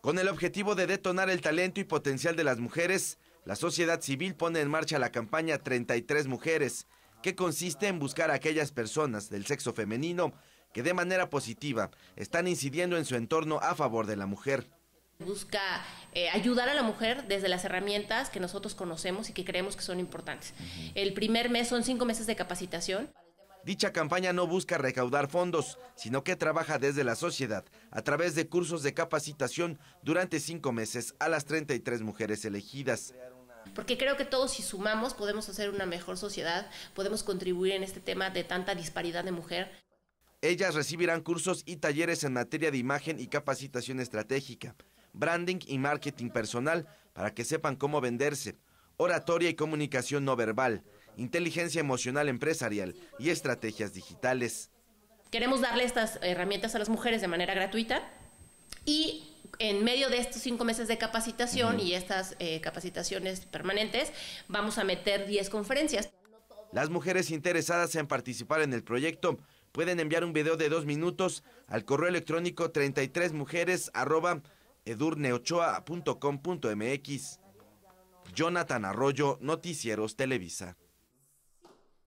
Con el objetivo de detonar el talento y potencial de las mujeres, la sociedad civil pone en marcha la campaña 33 Mujeres, que consiste en buscar a aquellas personas del sexo femenino que de manera positiva están incidiendo en su entorno a favor de la mujer. Busca eh, ayudar a la mujer desde las herramientas que nosotros conocemos y que creemos que son importantes. El primer mes son cinco meses de capacitación. Dicha campaña no busca recaudar fondos, sino que trabaja desde la sociedad a través de cursos de capacitación durante cinco meses a las 33 mujeres elegidas porque creo que todos si sumamos podemos hacer una mejor sociedad, podemos contribuir en este tema de tanta disparidad de mujer. Ellas recibirán cursos y talleres en materia de imagen y capacitación estratégica, branding y marketing personal para que sepan cómo venderse, oratoria y comunicación no verbal, inteligencia emocional empresarial y estrategias digitales. Queremos darle estas herramientas a las mujeres de manera gratuita y en medio de estos cinco meses de capacitación y estas eh, capacitaciones permanentes, vamos a meter 10 conferencias. Las mujeres interesadas en participar en el proyecto pueden enviar un video de dos minutos al correo electrónico 33mujeres edurneochoa.com.mx. Jonathan Arroyo, Noticieros Televisa.